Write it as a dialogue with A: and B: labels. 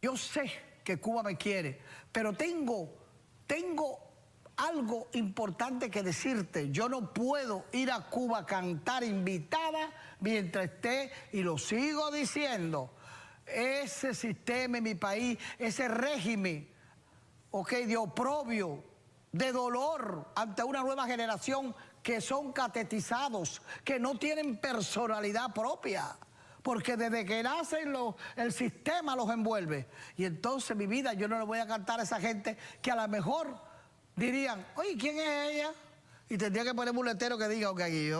A: Yo sé que Cuba me quiere, pero tengo, tengo algo importante que decirte. Yo no puedo ir a Cuba a cantar invitada mientras esté, y lo sigo diciendo, ese sistema en mi país, ese régimen, ok, de oprobio, de dolor ante una nueva generación que son catetizados, que no tienen personalidad propia porque desde que nacen el sistema los envuelve. Y entonces mi vida, yo no le voy a cantar a esa gente que a lo mejor dirían, oye, ¿quién es ella? Y tendría que poner un letero que diga, ok, yo.